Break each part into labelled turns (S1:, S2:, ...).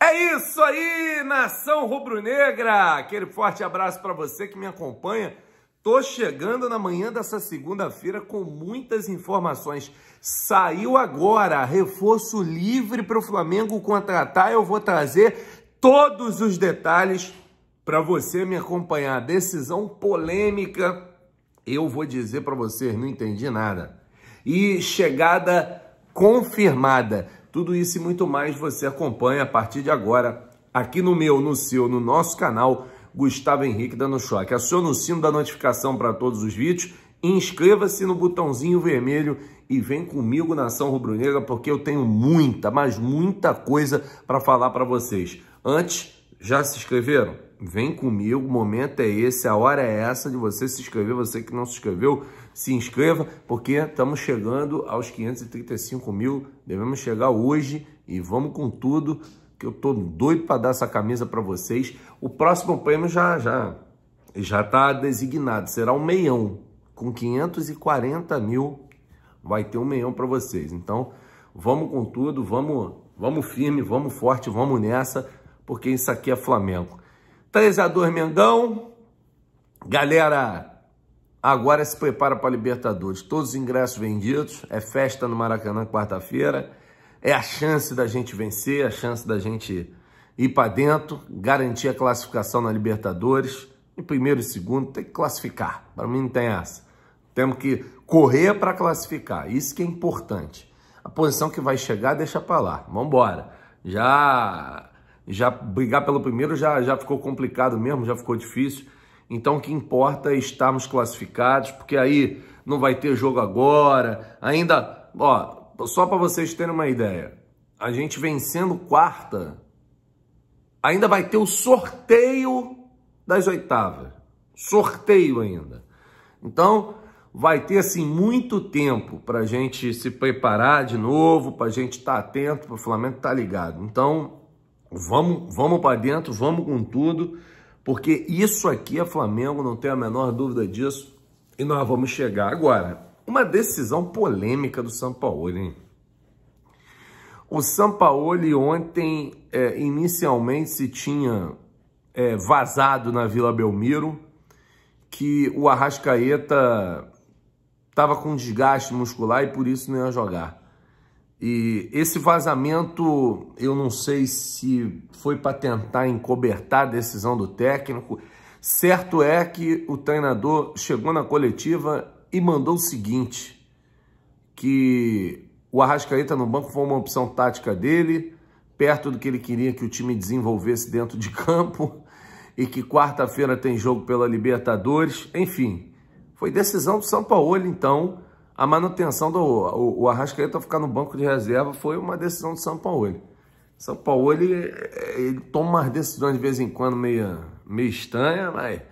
S1: É isso aí, nação rubro-negra! Aquele forte abraço para você que me acompanha. Tô chegando na manhã dessa segunda-feira com muitas informações. Saiu agora reforço livre para o Flamengo contratar. Eu vou trazer todos os detalhes para você me acompanhar. Decisão polêmica. Eu vou dizer para vocês, não entendi nada. E chegada confirmada tudo isso e muito mais você acompanha a partir de agora, aqui no meu, no seu, no nosso canal, Gustavo Henrique dando choque. Aciona o sino da notificação para todos os vídeos, inscreva-se no botãozinho vermelho e vem comigo na Ação Rubro-Negra, porque eu tenho muita, mas muita coisa para falar para vocês. Antes, já se inscreveram? Vem comigo, o momento é esse, a hora é essa de você se inscrever, você que não se inscreveu, se inscreva, porque estamos chegando aos 535 mil, devemos chegar hoje e vamos com tudo, que eu tô doido para dar essa camisa para vocês. O próximo prêmio já já já está designado, será um meião, com 540 mil vai ter um meião para vocês. Então, vamos com tudo, vamos, vamos firme, vamos forte, vamos nessa, porque isso aqui é Flamengo. 3 a 2 Mengão. Galera, Agora se prepara para a Libertadores. Todos os ingressos vendidos. É festa no Maracanã quarta-feira. É a chance da gente vencer, a chance da gente ir para dentro, garantir a classificação na Libertadores. Em primeiro e segundo, tem que classificar. Para mim não tem essa. Temos que correr para classificar. Isso que é importante. A posição que vai chegar, deixa para lá. Vamos embora. Já já brigar pelo primeiro já, já ficou complicado mesmo, já ficou difícil. Então o que importa é estarmos classificados, porque aí não vai ter jogo agora. Ainda, ó, só para vocês terem uma ideia, a gente vencendo quarta, ainda vai ter o sorteio das oitavas. Sorteio ainda. Então, vai ter assim muito tempo para a gente se preparar de novo, para a gente estar tá atento, para o Flamengo estar tá ligado. Então, vamos, vamos para dentro, vamos com tudo. Porque isso aqui é Flamengo, não tenho a menor dúvida disso. E nós vamos chegar agora. Uma decisão polêmica do Sampaoli, hein? O Sampaoli ontem, é, inicialmente, se tinha é, vazado na Vila Belmiro que o Arrascaeta estava com desgaste muscular e por isso não ia jogar. E esse vazamento, eu não sei se foi para tentar encobertar a decisão do técnico. Certo é que o treinador chegou na coletiva e mandou o seguinte, que o Arrascaeta no banco foi uma opção tática dele, perto do que ele queria que o time desenvolvesse dentro de campo, e que quarta-feira tem jogo pela Libertadores, enfim. Foi decisão do São Paulo, então, a manutenção do o, o Arrascaeta ficar no banco de reserva foi uma decisão do São Paulo. São Paulo ele, é, é, ele toma umas decisões de vez em quando meio, meio estranha, mas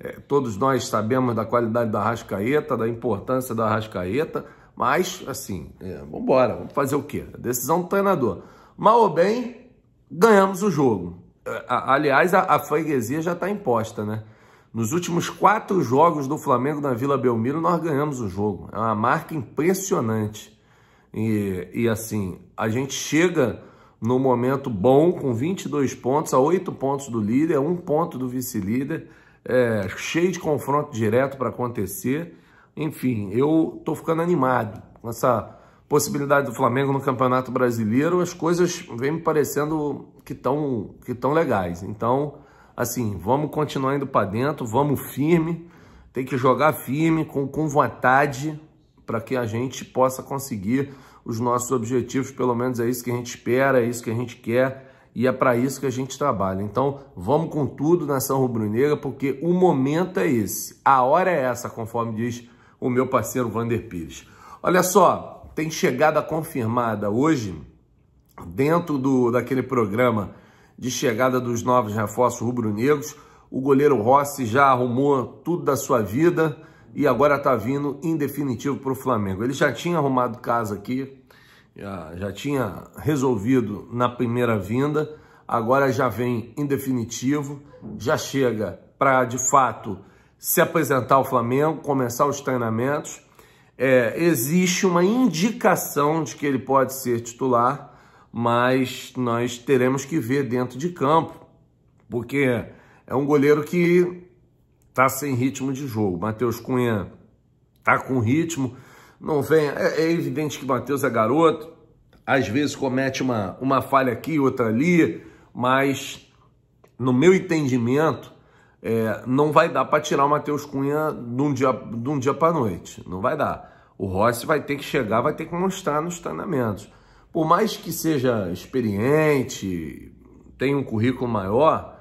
S1: é, todos nós sabemos da qualidade da Arrascaeta, da importância da Arrascaeta, mas assim, é, vamos embora, vamos fazer o quê? A decisão do treinador. Mal ou bem, ganhamos o jogo. É, aliás, a, a freguesia já está imposta, né? Nos últimos quatro jogos do Flamengo na Vila Belmiro, nós ganhamos o jogo. É uma marca impressionante. E, e assim, a gente chega no momento bom, com 22 pontos, a 8 pontos do líder, um ponto do vice-líder, é, cheio de confronto direto para acontecer. Enfim, eu estou ficando animado com essa possibilidade do Flamengo no Campeonato Brasileiro. As coisas vêm me parecendo que estão que tão legais. Então, assim, vamos continuar indo para dentro, vamos firme, tem que jogar firme, com, com vontade, para que a gente possa conseguir os nossos objetivos, pelo menos é isso que a gente espera, é isso que a gente quer e é para isso que a gente trabalha. Então, vamos com tudo nação rubro-negra, porque o momento é esse, a hora é essa, conforme diz o meu parceiro Vander Pires. Olha só, tem chegada confirmada hoje dentro do daquele programa de chegada dos novos reforços rubro-negros. O goleiro Rossi já arrumou tudo da sua vida e agora está vindo em definitivo para o Flamengo. Ele já tinha arrumado casa aqui, já, já tinha resolvido na primeira vinda, agora já vem em definitivo, já chega para de fato se apresentar ao Flamengo, começar os treinamentos. É, existe uma indicação de que ele pode ser titular, mas nós teremos que ver dentro de campo, porque é um goleiro que está sem ritmo de jogo. Matheus Cunha está com ritmo, não vem. É, é evidente que Matheus é garoto, às vezes comete uma, uma falha aqui, outra ali, mas no meu entendimento, é, não vai dar para tirar o Matheus Cunha de um dia, de um dia para noite. Não vai dar. O Rossi vai ter que chegar, vai ter que mostrar nos treinamentos por mais que seja experiente, tenha um currículo maior,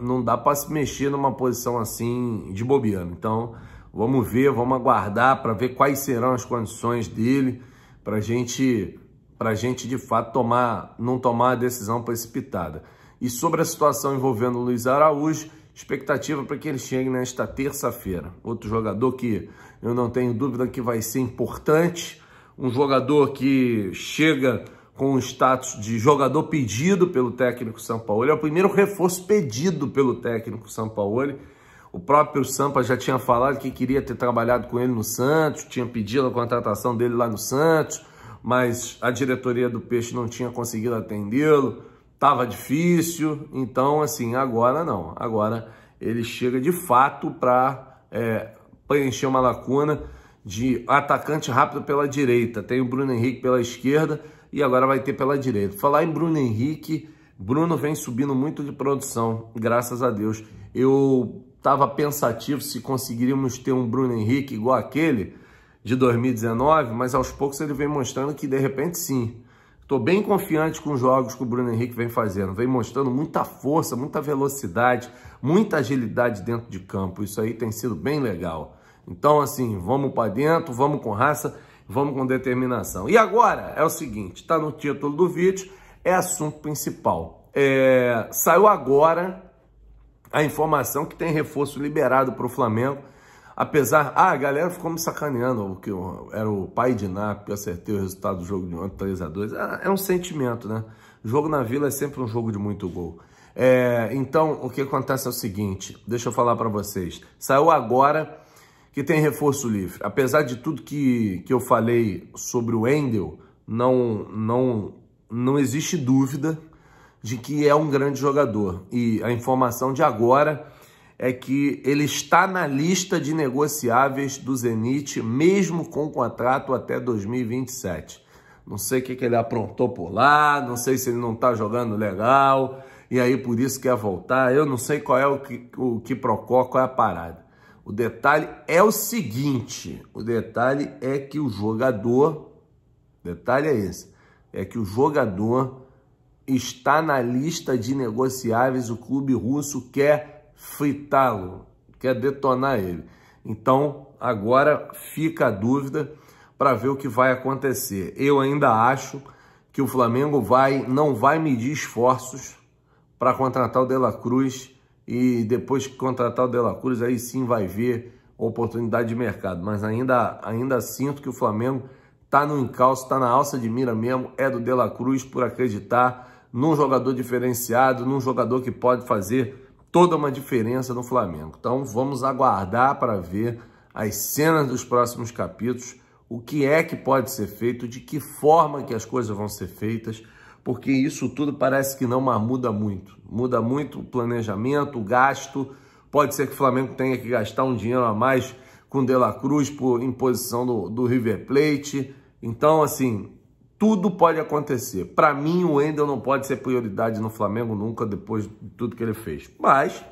S1: não dá para se mexer numa posição assim de bobeando. Então, vamos ver, vamos aguardar para ver quais serão as condições dele para gente, a gente, de fato, tomar, não tomar a decisão precipitada. E sobre a situação envolvendo o Luiz Araújo, expectativa para que ele chegue nesta terça-feira. Outro jogador que eu não tenho dúvida que vai ser importante um jogador que chega com o status de jogador pedido pelo técnico São Paulo é o primeiro reforço pedido pelo técnico São Paulo O próprio Sampa já tinha falado que queria ter trabalhado com ele no Santos, tinha pedido a contratação dele lá no Santos, mas a diretoria do Peixe não tinha conseguido atendê-lo, estava difícil, então assim, agora não, agora ele chega de fato para é, preencher uma lacuna de atacante rápido pela direita. Tem o Bruno Henrique pela esquerda e agora vai ter pela direita. Falar em Bruno Henrique, Bruno vem subindo muito de produção, graças a Deus. Eu estava pensativo se conseguiríamos ter um Bruno Henrique igual aquele de 2019, mas aos poucos ele vem mostrando que de repente sim. Estou bem confiante com os jogos que o Bruno Henrique vem fazendo. Vem mostrando muita força, muita velocidade, muita agilidade dentro de campo. Isso aí tem sido bem legal. Então, assim, vamos para dentro, vamos com raça, vamos com determinação. E agora é o seguinte: está no título do vídeo, é assunto principal. É, saiu agora a informação que tem reforço liberado para o Flamengo. Apesar. Ah, a galera ficou me sacaneando, que era o pai de Nap, que acertei o resultado do jogo de ontem, 3x2. É, é um sentimento, né? jogo na vila é sempre um jogo de muito gol. É, então, o que acontece é o seguinte: deixa eu falar para vocês. Saiu agora que tem reforço livre. Apesar de tudo que, que eu falei sobre o Endel, não, não, não existe dúvida de que é um grande jogador. E a informação de agora é que ele está na lista de negociáveis do Zenit, mesmo com o contrato até 2027. Não sei o que, que ele aprontou por lá, não sei se ele não está jogando legal, e aí por isso quer voltar. Eu não sei qual é o que, o que procó, qual é a parada. O detalhe é o seguinte, o detalhe é que o jogador, detalhe é esse, é que o jogador está na lista de negociáveis, o clube russo quer fritá-lo, quer detonar ele. Então, agora fica a dúvida para ver o que vai acontecer. Eu ainda acho que o Flamengo vai não vai medir esforços para contratar o De La Cruz e depois que contratar o De La Cruz, aí sim vai ver oportunidade de mercado. Mas ainda, ainda sinto que o Flamengo está no encalço, está na alça de mira mesmo, é do De La Cruz por acreditar num jogador diferenciado, num jogador que pode fazer toda uma diferença no Flamengo. Então vamos aguardar para ver as cenas dos próximos capítulos, o que é que pode ser feito, de que forma que as coisas vão ser feitas, porque isso tudo parece que não muda muito. Muda muito o planejamento, o gasto. Pode ser que o Flamengo tenha que gastar um dinheiro a mais com De La Cruz por imposição do, do River Plate. Então, assim, tudo pode acontecer. Para mim, o Wendel não pode ser prioridade no Flamengo nunca, depois de tudo que ele fez. Mas,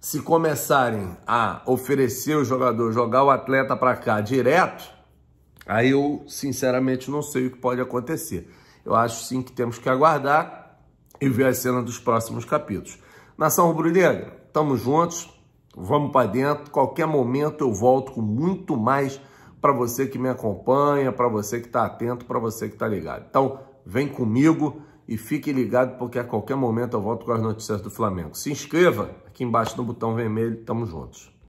S1: se começarem a oferecer o jogador, jogar o atleta para cá direto, aí eu, sinceramente, não sei o que pode acontecer. Eu acho sim que temos que aguardar e ver a cena dos próximos capítulos. Nação Rubro-Negra, estamos juntos, vamos para dentro. Qualquer momento eu volto com muito mais para você que me acompanha, para você que está atento, para você que está ligado. Então, vem comigo e fique ligado, porque a qualquer momento eu volto com as notícias do Flamengo. Se inscreva aqui embaixo no botão vermelho, estamos juntos.